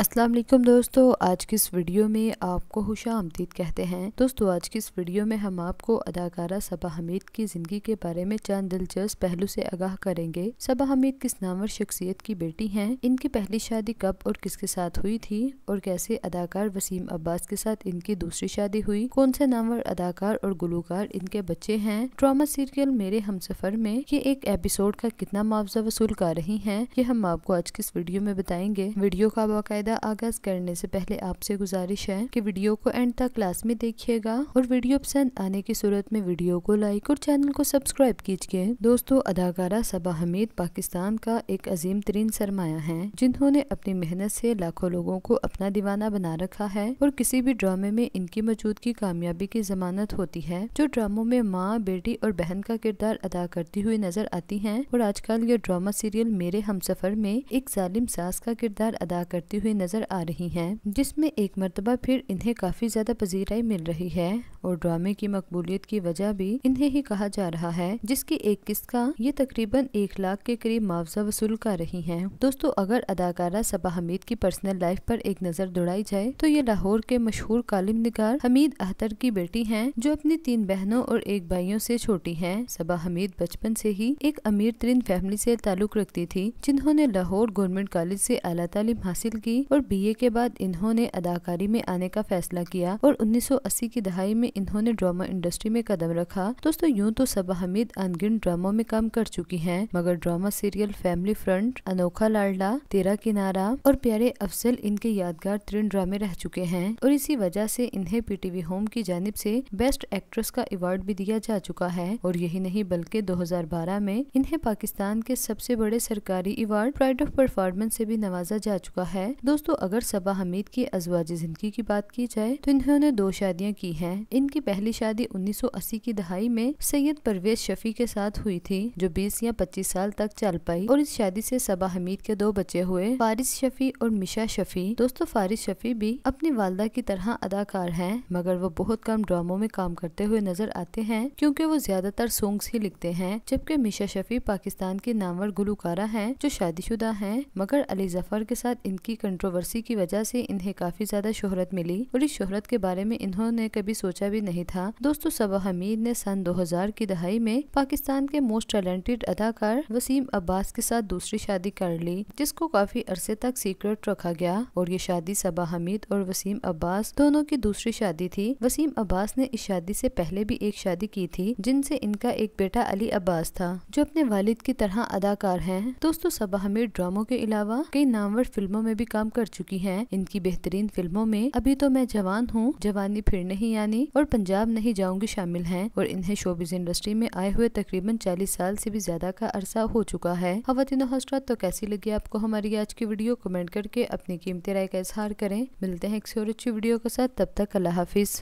अस्सलाम वालेकुम दोस्तों आज की इस वीडियो में आपको खुश आमदीद कहते हैं दोस्तों आज की इस वीडियो में हम आपको अदाकारा सबा हमीद की ज़िंदगी के बारे में चंद दिलचस्प पहलू से आगाह करेंगे सबा हमीद किस नामवर शख्सियत की बेटी हैं इनकी पहली शादी कब और किसके साथ हुई थी और कैसे अदाकार वसीम अब्बास के साथ इनकी दूसरी शादी हुई कौन से नामवर अदाकार और गुलूकार इनके बच्चे हैं ड्रामा सीरियल मेरे हम सफर में ये एक एपिसोड का कितना मुआवजा वसूल कर रही है ये हम आपको आज की इस वीडियो में बताएंगे वीडियो का बाकायदा बाकायदा आगाज करने से पहले आपसे गुजारिश है कि वीडियो को एंड तक क्लास में देखिएगा और वीडियो पसंद आने की सूरत में वीडियो को लाइक और चैनल को सब्सक्राइब कीजिए दोस्तों अदाकारा सबा हमीद पाकिस्तान का एक अजीम तरीन सरमाया है जिन्होंने अपनी मेहनत से लाखों लोगों को अपना दीवाना बना रखा है और किसी भी ड्रामे में इनकी मौजूदगी कामयाबी की जमानत होती है जो ड्रामों में माँ बेटी और बहन का किरदार अदा करती हुई नजर आती है और आजकल ये ड्रामा सीरियल मेरे हम सफर में एक जालिम सास का किरदार अदा करती हुई नज़र आ रही हैं जिसमें एक मरतबा फिर इन्हें काफ़ी ज़्यादा पजीराई मिल रही है और ड्रामे की मकबूलियत की वजह भी इन्हें ही कहा जा रहा है जिसकी एक किस्त का ये तकरीबन एक लाख के करीब मुआवजा वसूल कर रही है दोस्तों अगर अदाकारा सबा हमीद की पर्सनल लाइफ पर एक नज़र दौड़ाई जाए तो ये लाहौर के मशहूर कालिम निकार हमीद अहतर की बेटी हैं जो अपनी तीन बहनों और एक भाइयों से छोटी हैं सबा हमीद बचपन से ही एक अमीर तरीन फैमिली से ताल्लुक रखती थी जिन्होंने लाहौर गवर्नमेंट कॉलेज से अला तालीम हासिल की की और बीए के बाद इन्होंने अदाकारी में आने का फैसला किया और 1980 की दहाई में इन्होंने ड्रामा इंडस्ट्री में कदम रखा दोस्तों यूं तो सबा हमीद अनगिन ड्रामो में काम कर चुकी हैं मगर ड्रामा सीरियल फैमिली फ्रंट अनोखा लाडला तेरा किनारा और प्यारे अफजल इनके यादगार तीन ड्रामे रह चुके हैं और इसी वजह से इन्हें पीटीवी होम की जानब से बेस्ट एक्ट्रेस का अवार्ड भी दिया जा चुका है और यही नहीं बल्कि 2012 में इन्हें पाकिस्तान के सबसे बड़े सरकारी अवार्ड प्राइड ऑफ परफॉर्मेंस से भी नवाजा जा चुका है दोस्तों अगर सबा हमीद की अजवाज जिंदगी की बात की जाए तो इन्होंने दो शादियां की हैं इनकी पहली शादी 1980 की दहाई में सैयद परवेज शफी के साथ हुई थी जो 20 या 25 साल तक चल पाई और इस शादी से सबा हमीद के दो बच्चे हुए फारिस शफी और मिशा शफी दोस्तों फारिस शफी भी अपनी वालदा की तरह अदाकार है मगर वो बहुत कम ड्रामो में काम करते हुए नजर आते हैं क्योंकि वो ज्यादातर सॉन्ग्स ही लिखते हैं जबकि मिशा शफी पाकिस्तान के नामवर गुलकारा है जो शादीशुदा है मगर अली जफर के साथ इनकी कंट्रोवर्सी की वजह से इन्हें काफी ज्यादा शोहरत मिली और इस शोहरत के बारे में इन्होंने कभी सोचा भी नहीं था दोस्तों सबा हमीद ने सन 2000 की दहाई में पाकिस्तान के मोस्ट टैलेंटेड अदाकार वसीम अब्बास के साथ दूसरी शादी कर ली जिसको काफी अरसे तक सीक्रेट रखा गया और ये शादी सबा हमीद और वसीम अब्बास दोनों की दूसरी शादी थी वसीम अब्बास ने इस शादी ऐसी पहले भी एक शादी की थी जिनसे इनका एक बेटा अली अब्बास था जो अपने वालिद की तरह अदाकार है दोस्तों सबा हमीद ड्रामो के अलावा कई नामवर फिल्मों में भी काम कर चुकी हैं इनकी बेहतरीन फिल्मों में अभी तो मैं जवान हूँ जवानी फिर नहीं यानी और पंजाब नहीं जाऊंगी शामिल हैं और इन्हें शोबिज इंडस्ट्री में आए हुए तकरीबन चालीस साल से भी ज्यादा का अरसा हो चुका है खातिन हजरात तो कैसी लगी आपको हमारी आज की वीडियो कमेंट करके अपनी कीमती राय का इजहार करें मिलते हैं एक और अच्छी वीडियो के साथ तब तक अल्लाह हाफिज